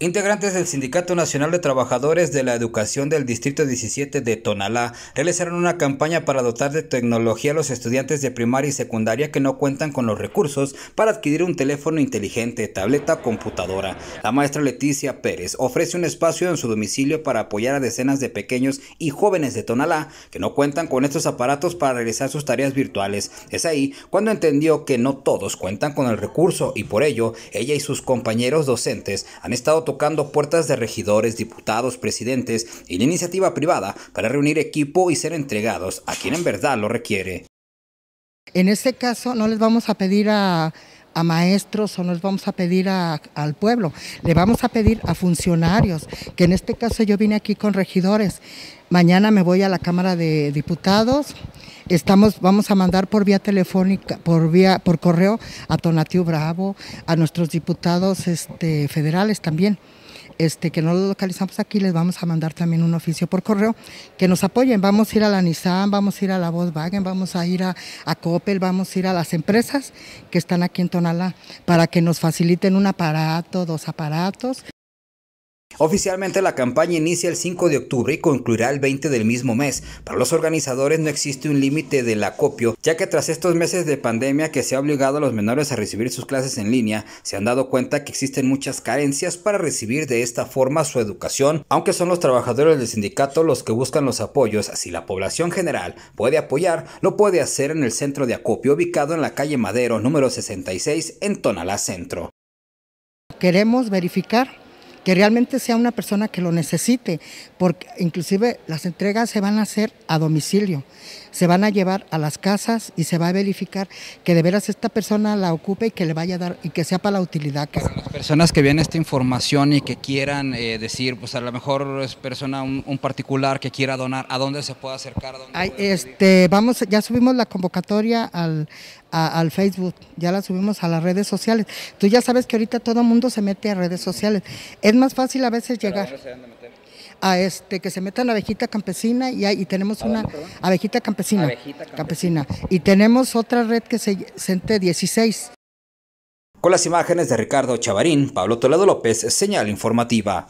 Integrantes del Sindicato Nacional de Trabajadores de la Educación del Distrito 17 de Tonalá realizaron una campaña para dotar de tecnología a los estudiantes de primaria y secundaria que no cuentan con los recursos para adquirir un teléfono inteligente, tableta o computadora. La maestra Leticia Pérez ofrece un espacio en su domicilio para apoyar a decenas de pequeños y jóvenes de Tonalá que no cuentan con estos aparatos para realizar sus tareas virtuales. Es ahí cuando entendió que no todos cuentan con el recurso y por ello ella y sus compañeros docentes han estado tocando puertas de regidores, diputados, presidentes y la iniciativa privada para reunir equipo y ser entregados a quien en verdad lo requiere. En este caso no les vamos a pedir a, maestros o no les vamos a pedir al pueblo, le vamos a pedir a funcionarios, que en este caso yo vine aquí con regidores, mañana me voy a la Cámara de Diputados, Estamos, vamos a mandar por vía telefónica, por vía, por correo a Tonatiu Bravo, a nuestros diputados este, federales también. Este, que no lo localizamos aquí, les vamos a mandar también un oficio por correo, que nos apoyen. Vamos a ir a la Nissan, vamos a ir a la Volkswagen, vamos a ir a, a Coppel, vamos a ir a las empresas que están aquí en Tonalá, para que nos faciliten un aparato, dos aparatos. Oficialmente la campaña inicia el 5 de octubre y concluirá el 20 del mismo mes. Para los organizadores no existe un límite del acopio, ya que tras estos meses de pandemia que se ha obligado a los menores a recibir sus clases en línea, se han dado cuenta que existen muchas carencias para recibir de esta forma su educación, aunque son los trabajadores del sindicato los que buscan los apoyos. Si la población general puede apoyar, lo puede hacer en el centro de acopio ubicado en la calle Madero número 66 en Tonalá Centro. Queremos verificar que realmente sea una persona que lo necesite, porque inclusive las entregas se van a hacer a domicilio, se van a llevar a las casas y se va a verificar que de veras esta persona la ocupe y que le vaya a dar y que sea para la utilidad. Que... Para las personas que vienen esta información y que quieran eh, decir, pues a lo mejor es persona, un, particular que quiera donar, ¿a dónde se puede acercar? este, vamos, ya subimos la convocatoria al, al Facebook, ya la subimos a las redes sociales. Tú ya sabes que ahorita todo mundo se mete a redes sociales. Es más fácil a veces llegar. a, este que se meta la abejita campesina y, y tenemos una abejita, campesina, campesina, y tenemos otra red que se siente 16. Con las imágenes de Ricardo Chavarín, Pablo Toledo López, señal informativa.